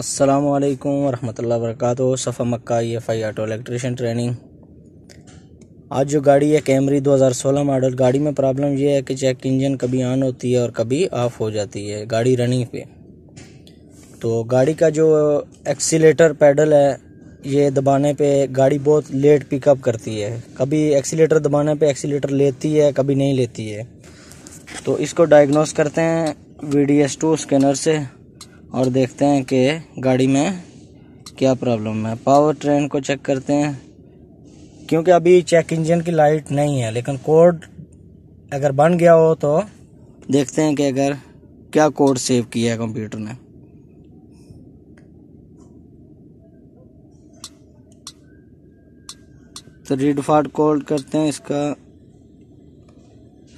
अस्सलाम वालेकुम वरहमतुल्लाहि वबरकातुहू सफ़ा मक्का ये फाई ऑटो इलेक्ट्रिशियन ट्रेनिंग आज जो गाड़ी है कैमरी 2016 मॉडल गाड़ी में प्रॉब्लम ये है कि चेक इंजन कभी ऑन होती है और कभी ऑफ हो जाती है गाड़ी रनिंग पे तो गाड़ी का जो एक्सीटर पैडल है ये दबाने पे गाड़ी बहुत लेट पिकअप करती है कभी एक्सीटर दबाने पर एक्सीटर लेती है कभी नहीं लेती है तो इसको डायग्नोस करते हैं V D S two scanner से और देखते हैं कि गाड़ी में क्या प्रॉब्लम है पावर ट्रेन को चेक करते हैं क्योंकि अभी चेक इंजन की लाइट नहीं है लेकिन कोड अगर बन गया हो तो देखते हैं कि अगर क्या कोड सेव किया है कंप्यूटर ने तो रीड फाट कोड करते हैं इसका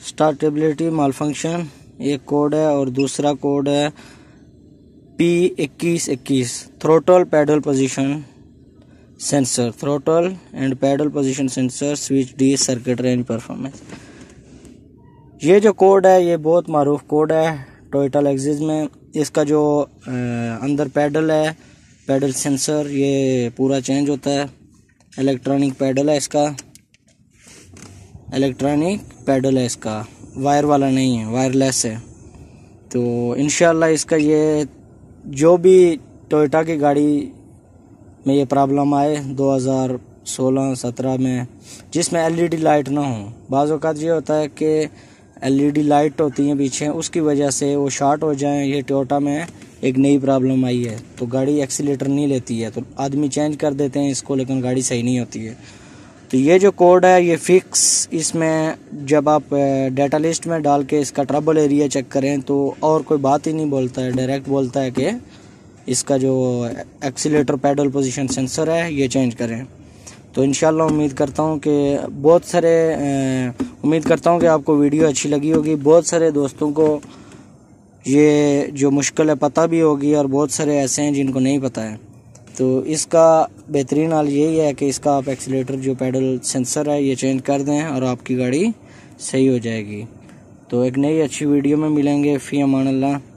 स्टार्टेबिलिटी माल फंक्शन एक कोड है और दूसरा कोड है पी इक्कीस इक्कीस throttle pedal position sensor throttle and pedal position sensor switch D circuit range performance ये जो कोड है ये बहुत मरूफ कोड है टोटल एक्सिस में इसका जो अंदर पैडल है पैडल सेंसर ये पूरा चेंज होता है इलेक्ट्रॉनिक पैडल है इसका इलेक्ट्रॉनिक पैडल है इसका वायर वाला नहीं है वायरलेस है तो इनशाला इसका ये जो भी टोयोटा की गाड़ी में ये प्रॉब्लम आए 2016 17 में जिसमें एलईडी लाइट e ना हो बाज़ ये होता है कि एलईडी लाइट e होती हैं पीछे उसकी वजह से वो शॉर्ट हो जाए ये टोयोटा में एक नई प्रॉब्लम आई है तो गाड़ी एक्सीटर नहीं लेती है तो आदमी चेंज कर देते हैं इसको लेकिन गाड़ी सही नहीं होती है तो ये जो कोड है ये फिक्स इसमें जब आप डेटा लिस्ट में डाल के इसका ट्रबल एरिया चेक करें तो और कोई बात ही नहीं बोलता है डायरेक्ट बोलता है कि इसका जो एक्सीटर पैडल पोजीशन सेंसर है ये चेंज करें तो इन उम्मीद करता हूँ कि बहुत सारे उम्मीद करता हूँ कि आपको वीडियो अच्छी लगी होगी बहुत सारे दोस्तों को ये जो मुश्किल है पता भी होगी और बहुत सारे ऐसे हैं जिनको नहीं पता है तो इसका बेहतरीन हाल यही है कि इसका आप एक्सीटर जो पेडल सेंसर है ये चेंज कर दें और आपकी गाड़ी सही हो जाएगी तो एक नई अच्छी वीडियो में मिलेंगे फ़ी अमान